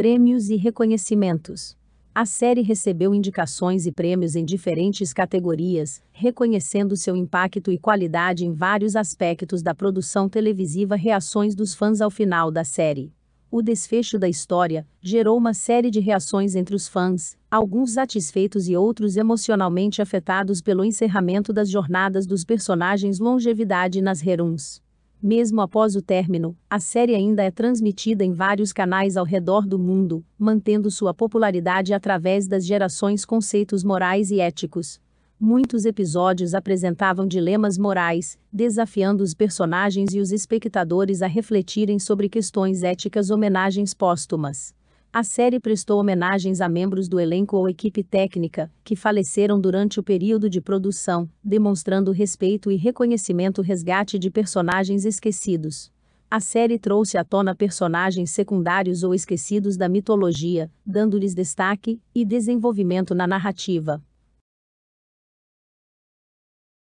Prêmios e reconhecimentos. A série recebeu indicações e prêmios em diferentes categorias, reconhecendo seu impacto e qualidade em vários aspectos da produção televisiva. Reações dos fãs ao final da série. O desfecho da história gerou uma série de reações entre os fãs, alguns satisfeitos e outros emocionalmente afetados pelo encerramento das jornadas dos personagens longevidade nas reruns. Mesmo após o término, a série ainda é transmitida em vários canais ao redor do mundo, mantendo sua popularidade através das gerações conceitos morais e éticos. Muitos episódios apresentavam dilemas morais, desafiando os personagens e os espectadores a refletirem sobre questões éticas homenagens póstumas. A série prestou homenagens a membros do elenco ou equipe técnica, que faleceram durante o período de produção, demonstrando respeito e reconhecimento resgate de personagens esquecidos. A série trouxe à tona personagens secundários ou esquecidos da mitologia, dando-lhes destaque e desenvolvimento na narrativa.